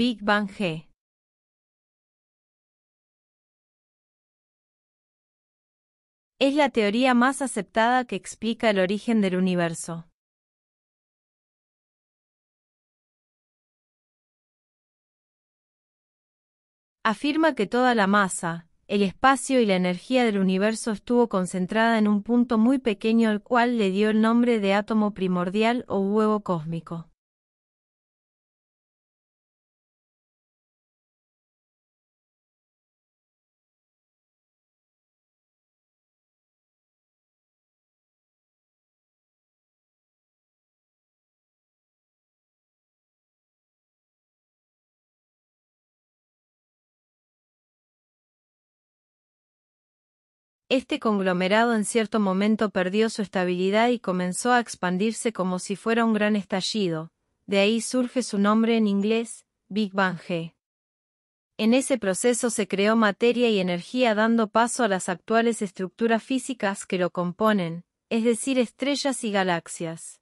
Big Bang G. Es la teoría más aceptada que explica el origen del universo. Afirma que toda la masa, el espacio y la energía del universo estuvo concentrada en un punto muy pequeño al cual le dio el nombre de átomo primordial o huevo cósmico. Este conglomerado en cierto momento perdió su estabilidad y comenzó a expandirse como si fuera un gran estallido, de ahí surge su nombre en inglés, Big Bang En ese proceso se creó materia y energía dando paso a las actuales estructuras físicas que lo componen, es decir, estrellas y galaxias.